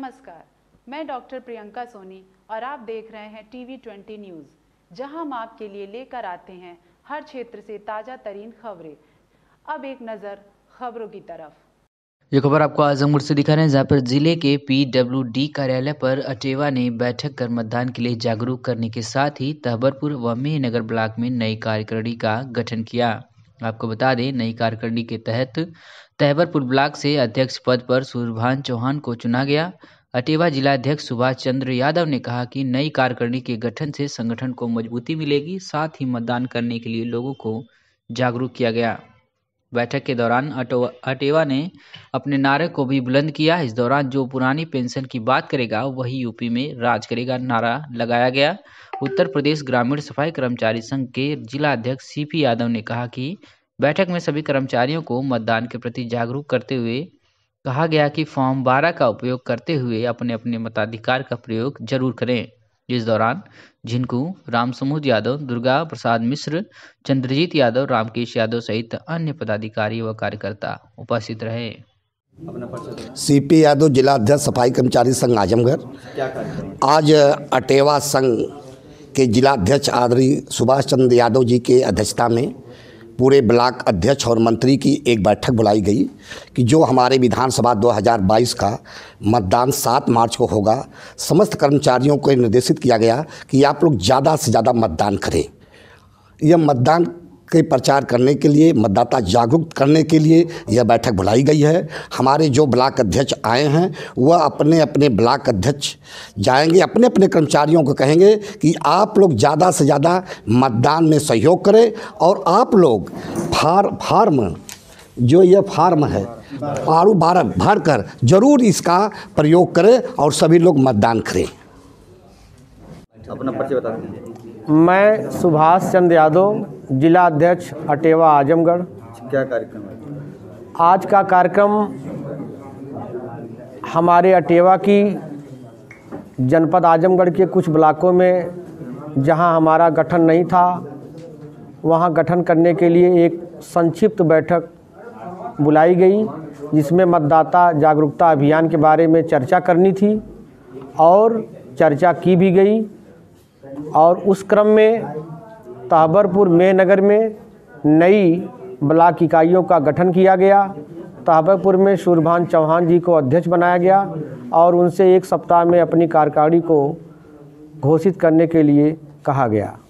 नमस्कार मैं डॉक्टर प्रियंका सोनी और आप देख रहे हैं टीवी ट्वेंटी न्यूज़ जहां हम आपके लिए लेकर आते हैं हर क्षेत्र से ताज़ा तरीन खबरें अब एक नज़र खबरों की तरफ ये खबर आपको आजमगढ़ से दिखा रहे हैं जहां पर जिले के पीडब्ल्यूडी कार्यालय पर अटेवा ने बैठक कर मतदान के लिए जागरूक करने के साथ ही तहबरपुर व मेहनगर ब्लॉक में नई कार्यकारिणी का गठन किया आपको बता दें नई कार्यकारिणी के तहत तैबरपुर ब्लॉक से अध्यक्ष पद पर सूर्यभान चौहान को चुना गया अटेवा जिला अध्यक्ष सुभाष चंद्र यादव ने कहा कि नई कार्यकारिणी के गठन से संगठन को मजबूती मिलेगी साथ ही मतदान करने के लिए लोगों को जागरूक किया गया बैठक के दौरान अटेवा ने अपने नारे को भी बुलंद किया इस दौरान जो पुरानी पेंशन की बात करेगा वही यूपी में राज करेगा नारा लगाया गया उत्तर प्रदेश ग्रामीण सफाई कर्मचारी संघ के जिला अध्यक्ष सीपी यादव ने कहा कि बैठक में सभी कर्मचारियों को मतदान के प्रति जागरूक करते हुए कहा गया कि फॉर्म बारह का उपयोग करते हुए अपने अपने मताधिकार का प्रयोग जरूर करें जिस दौरान झिनकू रामसमूद यादव दुर्गा प्रसाद मिश्र चंद्रजीत यादव रामकेश यादव सहित अन्य पदाधिकारी व कार्यकर्ता उपस्थित रहे सी पी यादव जिला अध्यक्ष सफाई कर्मचारी संघ आजमगढ़ आज अटेवा संघ के जिला अध्यक्ष आदरी सुभाष चंद्र यादव जी के अध्यक्षता में पूरे ब्लॉक अध्यक्ष और मंत्री की एक बैठक बुलाई गई कि जो हमारे विधानसभा 2022 का मतदान 7 मार्च को होगा समस्त कर्मचारियों को निर्देशित किया गया कि आप लोग ज़्यादा से ज़्यादा मतदान करें यह मतदान के प्रचार करने के लिए मतदाता जागरूक करने के लिए यह बैठक बुलाई गई है हमारे जो ब्लाक अध्यक्ष आए हैं वह अपने अपने ब्लाक अध्यक्ष जाएंगे अपने अपने कर्मचारियों को कहेंगे कि आप लोग ज़्यादा से ज़्यादा मतदान में सहयोग करें और आप लोग फार फार्म जो यह फार्म है आरू बारह भर कर जरूर इसका प्रयोग करें और सभी लोग मतदान करें अपना परिचय बता मैं सुभाष चंद यादव जिला अध्यक्ष अटेवा आजमगढ़ क्या कार्यक्रम है आज का कार्यक्रम हमारे अटेवा की जनपद आजमगढ़ के कुछ ब्लाकों में जहां हमारा गठन नहीं था वहां गठन करने के लिए एक संक्षिप्त बैठक बुलाई गई जिसमें मतदाता जागरूकता अभियान के बारे में चर्चा करनी थी और चर्चा की भी गई और उस क्रम में ताबरपुर मे नगर में नई ब्लाक इकाइयों का गठन किया गया ताबरपुर में सूरभान चौहान जी को अध्यक्ष बनाया गया और उनसे एक सप्ताह में अपनी कार्यकारी को घोषित करने के लिए कहा गया